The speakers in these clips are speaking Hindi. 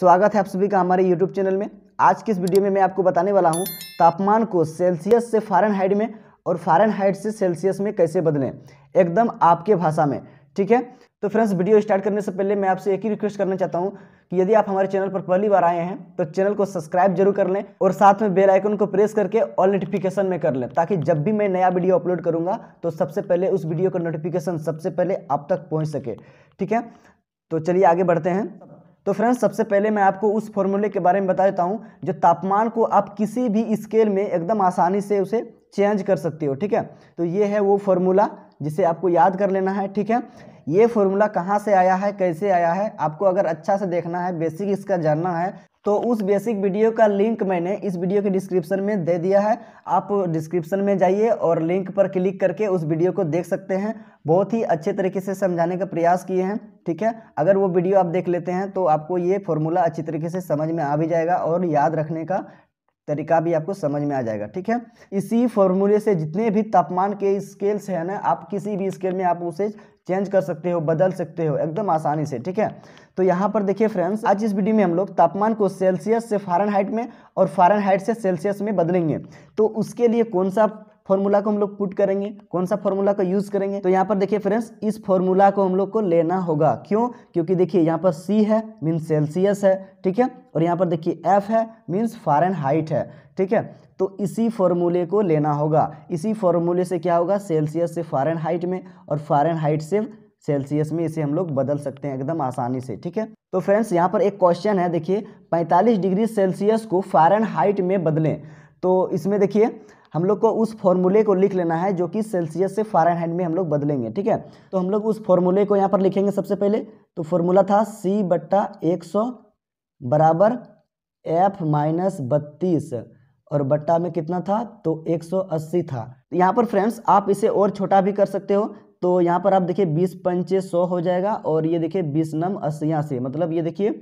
स्वागत है आप सभी का हमारे यूट्यूब चैनल में आज की इस वीडियो में मैं आपको बताने वाला हूँ तापमान को सेल्सियस से फ़ारेनहाइट में और फ़ारेनहाइट से सेल्सियस में कैसे बदलें एकदम आपके भाषा में ठीक है तो फ्रेंड्स वीडियो स्टार्ट करने से पहले मैं आपसे एक ही रिक्वेस्ट करना चाहता हूँ कि यदि आप हमारे चैनल पर पहली बार आए हैं तो चैनल को सब्सक्राइब जरूर कर लें और साथ में बेल आइकन को प्रेस करके ऑल नोटिफिकेशन में कर लें ताकि जब भी मैं नया वीडियो अपलोड करूँगा तो सबसे पहले उस वीडियो का नोटिफिकेशन सबसे पहले आप तक पहुँच सके ठीक है तो चलिए आगे बढ़ते हैं तो फ्रेंड्स सबसे पहले मैं आपको उस फॉर्मूले के बारे में बता देता हूँ जो तापमान को आप किसी भी स्केल में एकदम आसानी से उसे चेंज कर सकते हो ठीक है तो ये है वो फॉर्मूला जिसे आपको याद कर लेना है ठीक है ये फॉर्मूला कहाँ से आया है कैसे आया है आपको अगर अच्छा से देखना है बेसिक इसका जानना है तो उस बेसिक वीडियो का लिंक मैंने इस वीडियो के डिस्क्रिप्शन में दे दिया है आप डिस्क्रिप्शन में जाइए और लिंक पर क्लिक करके उस वीडियो को देख सकते हैं बहुत ही अच्छे तरीके से समझाने का प्रयास किए हैं ठीक है अगर वो वीडियो आप देख लेते हैं तो आपको ये फॉर्मूला अच्छी तरीके से समझ में आ भी जाएगा और याद रखने का तरीका भी आपको समझ में आ जाएगा ठीक है इसी फॉर्मूले से जितने भी तापमान के स्केल्स हैं ना आप किसी भी स्केल में आप उसे चेंज कर सकते हो बदल सकते हो एकदम आसानी से ठीक है तो यहाँ पर देखिए फ्रेंड्स आज इस वीडियो में हम लोग तापमान को सेल्सियस से फारेनहाइट में और फारेनहाइट से सेल्सियस में बदलेंगे तो उसके लिए कौन सा फॉर्मूला को हम लोग पुट करेंगे कौन सा फॉर्मूला का यूज करेंगे तो यहाँ पर देखिए फ्रेंड्स इस फॉर्मूला को हम लोग को लेना होगा क्यों क्योंकि देखिए यहाँ पर सी है मीन्स सेल्सियस है ठीक है और यहाँ पर देखिए एफ है मीन्स फॉरन हाइट है ठीक है तो इसी फॉर्मूले को लेना होगा इसी फॉर्मूले से क्या होगा सेल्सियस से फॉरन हाइट में और फॉरन हाइट से सेल्सियस में इसे हम लोग बदल सकते हैं एकदम आसानी से ठीक है तो फ्रेंड्स यहाँ पर एक क्वेश्चन है देखिए 45 डिग्री सेल्सियस को फॉरन हाइट में बदलें तो इसमें देखिए हम लोग को उस फॉर्मूले को लिख लेना है जो कि सेल्सियस से फारेनहाइट में हम लोग बदलेंगे ठीक है तो हम लोग उस फॉर्मूले को यहाँ पर लिखेंगे सबसे पहले तो फॉर्मूला था सी बट्टा एक सौ बराबर एफ माइनस बत्तीस और बट्टा में कितना था तो 180 था यहाँ पर फ्रेंड्स आप इसे और छोटा भी कर सकते हो तो यहाँ पर आप देखिए बीस पंचे सौ हो जाएगा और ये देखिए बीस नम अस्सी मतलब ये देखिए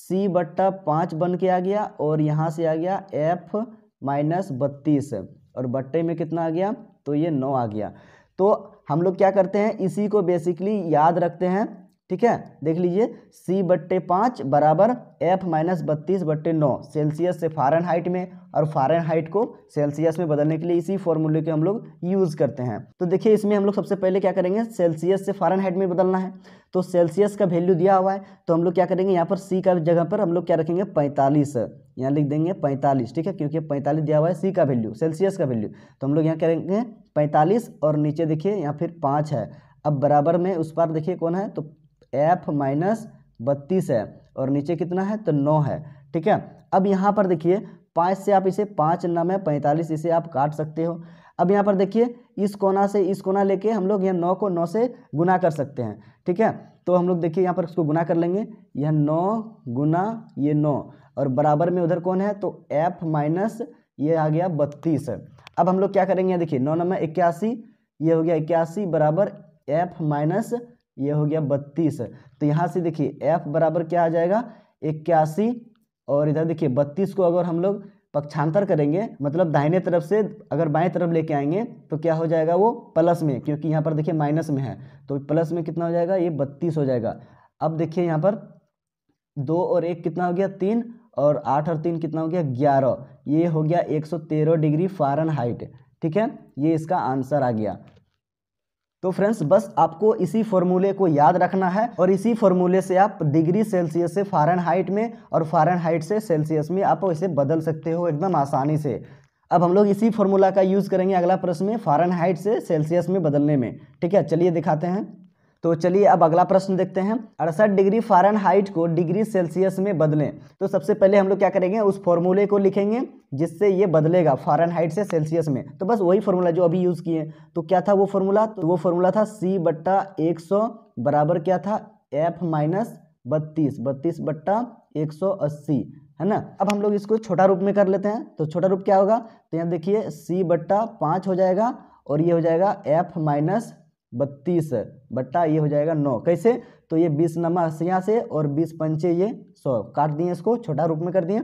सी बट्टा पाँच बन के आ गया और यहाँ से आ गया एफ माइनस बत्तीस और बट्टे में कितना आ गया तो ये नौ आ गया तो हम लोग क्या करते हैं इसी को बेसिकली याद रखते हैं ठीक है देख लीजिए सी बट्टे पाँच बराबर एफ माइनस बत्तीस बट्टे नौ सेल्सियस से फारन हाइट में और फारन हाइट को सेल्सियस में बदलने के लिए इसी फॉर्मूले के हम लोग यूज़ करते हैं तो देखिए इसमें हम लोग सबसे पहले क्या करेंगे सेल्सियस से फारन हाइट में बदलना है तो सेल्सियस का वैल्यू दिया हुआ है तो हम लोग क्या करेंगे यहाँ पर सी का जगह पर हम लोग क्या रखेंगे पैंतालीस यहाँ लिख देंगे पैंतालीस ठीक है क्योंकि पैंतालीस दिया हुआ है सी का वैल्यू सेल्सियस का वैल्यू तो हम लोग यहाँ करेंगे पैंतालीस और नीचे देखिए यहाँ फिर पाँच है अब बराबर में उस पार देखिए कौन है तो एफ माइनस बत्तीस है और नीचे कितना है तो नौ है ठीक है अब यहाँ पर देखिए पाँच से आप इसे पाँच नम है पैंतालीस इसे आप काट सकते हो अब यहाँ पर देखिए इस कोना से इस कोना लेके हम लोग यह नौ को नौ से गुना कर सकते हैं ठीक है तो हम लोग देखिए यहाँ पर इसको गुना कर लेंगे यह नौ गुना ये नौ और बराबर में उधर कौन है तो एफ माइनस ये आ गया बत्तीस अब हम लोग क्या करेंगे देखिए नौ नम्बर इक्यासी ये हो गया इक्यासी बराबर एफ माइनस ये हो गया बत्तीस तो यहाँ से देखिए एफ बराबर क्या आ जाएगा इक्यासी और इधर देखिए बत्तीस को अगर हम लोग पक्षांतर करेंगे मतलब दाहिने तरफ से अगर बाएं तरफ लेके आएंगे तो क्या हो जाएगा वो प्लस में क्योंकि यहाँ पर देखिए माइनस में है तो प्लस में कितना हो जाएगा ये बत्तीस हो जाएगा अब देखिए यहाँ पर दो और एक कितना हो गया तीन और आठ और तीन कितना हो गया ग्यारह ये हो गया एक सौ तेरह डिग्री फारन हाइट ठीक है ये इसका आंसर आ गया तो फ्रेंड्स बस आपको इसी फॉर्मूले को याद रखना है और इसी फॉर्मूले से आप डिग्री सेल्सियस से हाइट में और हाइट से सेल्सियस में आप इसे बदल सकते हो एकदम आसानी से अब हम लोग इसी फॉर्मूला का यूज़ करेंगे अगला प्रश्न में हाइट से सेल्सियस में बदलने में ठीक है चलिए दिखाते हैं तो चलिए अब अगला प्रश्न देखते हैं अड़सठ डिग्री फारन हाइट को डिग्री सेल्सियस में बदलें तो सबसे पहले हम लोग क्या करेंगे उस फॉर्मूले को लिखेंगे जिससे ये बदलेगा फारन हाइट से सेल्सियस में तो बस वही फॉर्मूला जो अभी यूज़ किए तो क्या था वो फॉर्मूला तो वो फॉर्मूला था सी बट्टा एक सौ बराबर क्या था एफ माइनस बत्तीस बत्तीस बट्टा एक सौ अस्सी है ना अब हम लोग इसको छोटा रूप में कर लेते हैं तो छोटा रूप क्या होगा तो यहाँ देखिए सी बट्टा पाँच हो जाएगा और ये हो जाएगा एफ माइनस बत्तीस बट्टा ये हो जाएगा नौ कैसे तो ये बीस नमा अस्सिया से और बीस पंचे ये सौ काट दिए इसको छोटा रूप में कर दिए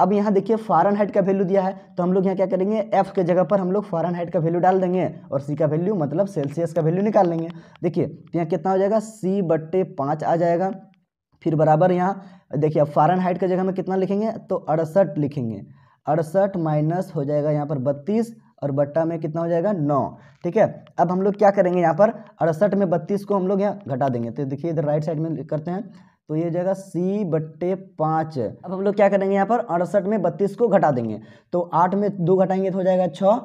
अब यहाँ देखिए फॉरन हाइट का वैल्यू दिया है तो हम लोग यहाँ क्या करेंगे एफ के जगह पर हम लोग फॉरन हाइट का वैल्यू डाल देंगे और सी का वैल्यू मतलब सेल्सियस का वैल्यू निकाल लेंगे देखिए तो यहाँ कितना हो जाएगा सी बट्टे पाँच आ जाएगा फिर बराबर यहाँ देखिए अब फॉरन हाइट का जगह में कितना लिखेंगे तो अड़सठ लिखेंगे अड़सठ माइनस हो जाएगा यहाँ पर बत्तीस और बट्टा में कितना हो जाएगा नौ ठीक है अब हम लोग क्या करेंगे यहाँ पर अड़सठ में बत्तीस को हम लोग यहाँ घटा देंगे तो देखिए इधर राइट साइड में करते हैं तो ये हो जाएगा सी बट्टे पाँच अब हम लोग क्या करेंगे यहाँ पर अड़सठ में बत्तीस को घटा देंगे तो आठ में दो घटाएंगे तो हो जाएगा छः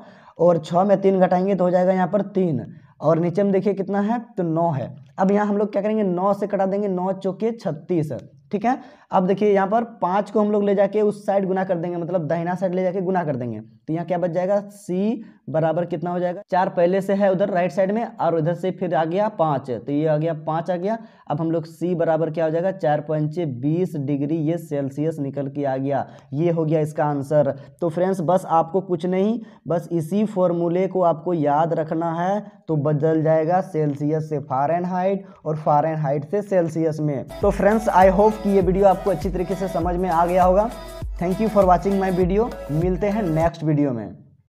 और छः में तीन घटाएंगे तो हो जाएगा यहाँ पर तीन और नीचे में देखिए कितना है तो नौ है अब यहाँ हम लोग क्या करेंगे नौ से कटा देंगे नौ चौके छत्तीस ठीक है अब देखिए यहाँ पर पाँच को हम लोग ले जाके उस साइड गुना कर देंगे मतलब दहिना साइड ले जाके गुना कर देंगे तो यहाँ क्या बच जाएगा सी बराबर कितना हो जाएगा चार पहले से है उधर राइट साइड में और उधर से फिर आ गया पाँच तो ये आ गया पाँच आ गया अब हम लोग सी बराबर क्या हो जाएगा चार पंचे बीस डिग्री ये सेल्सियस निकल के आ गया ये हो गया इसका आंसर तो फ्रेंड्स बस आपको कुछ नहीं बस इसी फॉर्मूले को आपको याद रखना है तो बदल जाएगा सेल्सियस से फारेनहाइट और फारेनहाइट से सेल्सियस में तो फ्रेंड्स आई होप कि ये वीडियो आपको अच्छी तरीके से समझ में आ गया होगा thank you for watching my video मिलते हैं नेक्स्ट वीडियो में